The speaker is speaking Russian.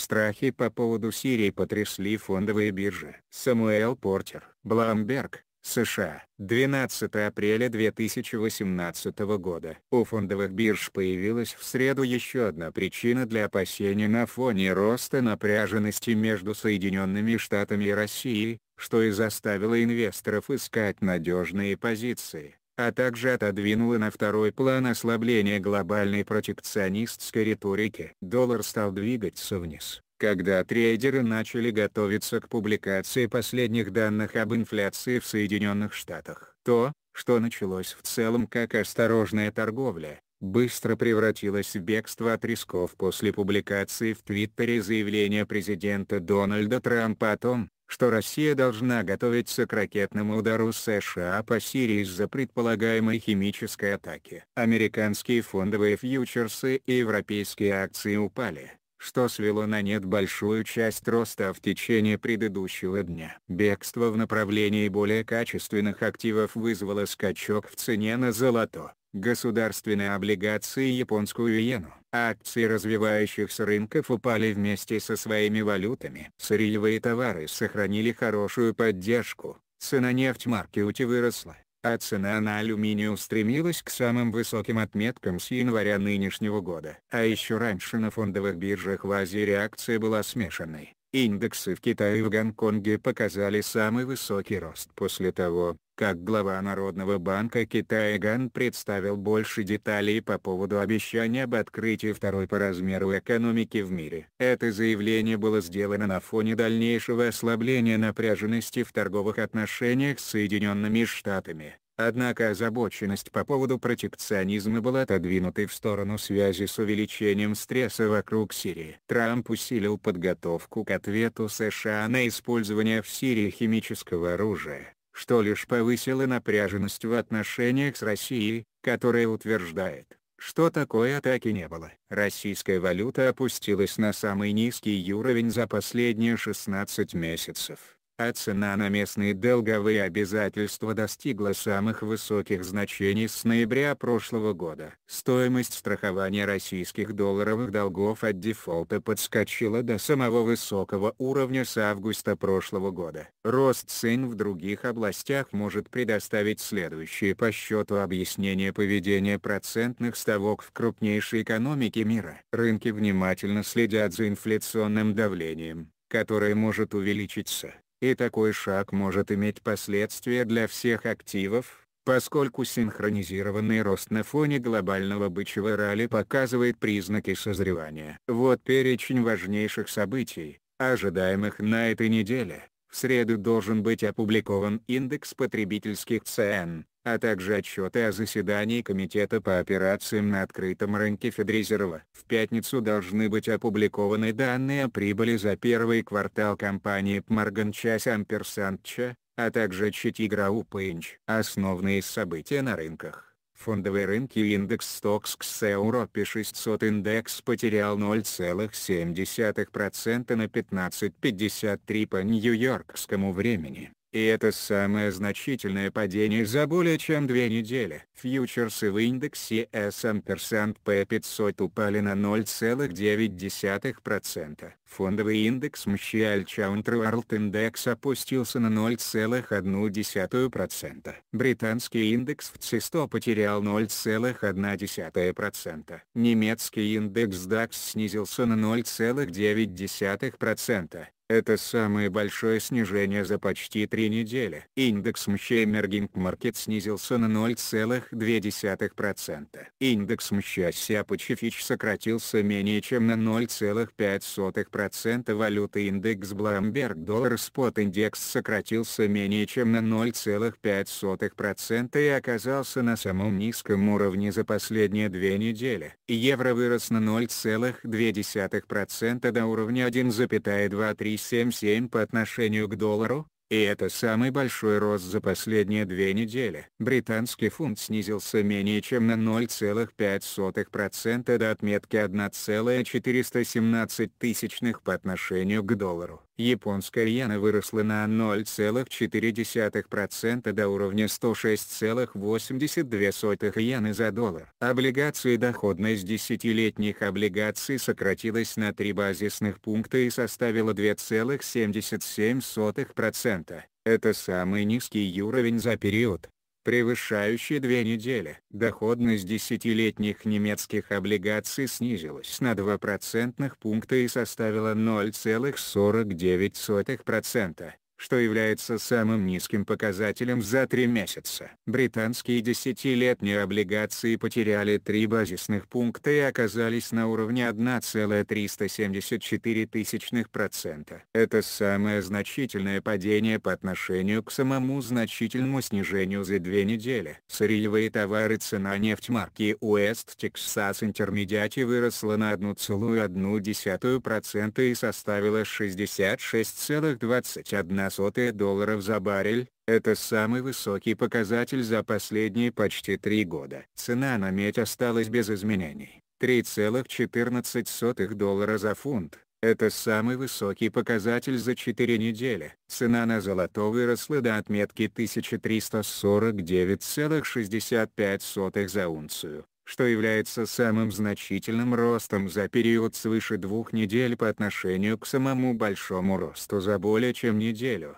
Страхи по поводу Сирии потрясли фондовые биржи. Самуэл Портер, Бламберг, США, 12 апреля 2018 года. У фондовых бирж появилась в среду еще одна причина для опасений на фоне роста напряженности между Соединенными Штатами и Россией, что и заставило инвесторов искать надежные позиции а также отодвинула на второй план ослабление глобальной протекционистской риторики. Доллар стал двигаться вниз. Когда трейдеры начали готовиться к публикации последних данных об инфляции в Соединенных Штатах, то, что началось в целом как осторожная торговля, быстро превратилось в бегство от рисков после публикации в Твиттере заявления президента Дональда Трампа о том, что Россия должна готовиться к ракетному удару США по Сирии из-за предполагаемой химической атаки. Американские фондовые фьючерсы и европейские акции упали, что свело на нет большую часть роста в течение предыдущего дня. Бегство в направлении более качественных активов вызвало скачок в цене на золото, государственные облигации и японскую иену акции развивающихся рынков упали вместе со своими валютами. Сырьевые товары сохранили хорошую поддержку, цена нефть марки ути выросла, а цена на алюминий устремилась к самым высоким отметкам с января нынешнего года. А еще раньше на фондовых биржах в Азии реакция была смешанной. Индексы в Китае и в Гонконге показали самый высокий рост после того, как глава Народного банка Китая Ган представил больше деталей по поводу обещания об открытии второй по размеру экономики в мире. Это заявление было сделано на фоне дальнейшего ослабления напряженности в торговых отношениях с Соединенными Штатами. Однако озабоченность по поводу протекционизма была отодвинутой в сторону связи с увеличением стресса вокруг Сирии. Трамп усилил подготовку к ответу США на использование в Сирии химического оружия что лишь повысило напряженность в отношениях с Россией, которая утверждает, что такой атаки не было. Российская валюта опустилась на самый низкий уровень за последние 16 месяцев а цена на местные долговые обязательства достигла самых высоких значений с ноября прошлого года. Стоимость страхования российских долларовых долгов от дефолта подскочила до самого высокого уровня с августа прошлого года. Рост цен в других областях может предоставить следующие по счету объяснения поведения процентных ставок в крупнейшей экономике мира. Рынки внимательно следят за инфляционным давлением которое может увеличиться и такой шаг может иметь последствия для всех активов, поскольку синхронизированный рост на фоне глобального бычьего ралли показывает признаки созревания. Вот перечень важнейших событий, ожидаемых на этой неделе. В среду должен быть опубликован индекс потребительских цен, а также отчеты о заседании Комитета по операциям на открытом рынке Федрезерва. В пятницу должны быть опубликованы данные о прибыли за первый квартал компании Пморганчас Амперсандча, а также Чити Группы Инч. Основные события на рынках. Фондовые рынки индекс стокс к Европе 600 индекс потерял 0,7% на 15.53 по нью-йоркскому времени. И это самое значительное падение за более чем две недели. Фьючерсы в индексе S&P 500 упали на 0,9%. Фондовый индекс Мщиаль Чаунтр world Index опустился на 0,1%. Британский индекс в ЦИСТО потерял 0,1%. Немецкий индекс DAX снизился на 0,9%. Это самое большое снижение за почти три недели. Индекс МЩ Emerging Market снизился на 0,2%. Индекс МЩ Asia Pacific сократился менее чем на 0,5%. Валюта индекс Bloomberg доллар спот индекс сократился менее чем на 0,5% и оказался на самом низком уровне за последние две недели. Евро вырос на 0,2% до уровня 1,23 1,77 по отношению к доллару, и это самый большой рост за последние две недели. Британский фунт снизился менее чем на 0,5% до отметки 1,417 по отношению к доллару японская иена выросла на 0,4% до уровня 106,82 иены за доллар. Облигации доходность 10-летних облигаций сократилась на 3 базисных пункта и составила 2,77%. Это самый низкий уровень за период, Превышающие две недели. Доходность десятилетних немецких облигаций снизилась на 2 процентных пункта и составила 0,49% что является самым низким показателем за три месяца. Британские десятилетние облигации потеряли три базисных пункта и оказались на уровне 1,374%. Это самое значительное падение по отношению к самому значительному снижению за две недели. Сырьевые товары цена нефть марки West Texas Intermediate выросла на 1,1% и составила 66,21 сотая долларов за баррель, это самый высокий показатель за последние почти три года. Цена на медь осталась без изменений. 3,14 доллара за фунт, это самый высокий показатель за 4 недели. Цена на золото выросла до отметки 1349,65 за унцию что является самым значительным ростом за период свыше двух недель по отношению к самому большому росту за более чем неделю.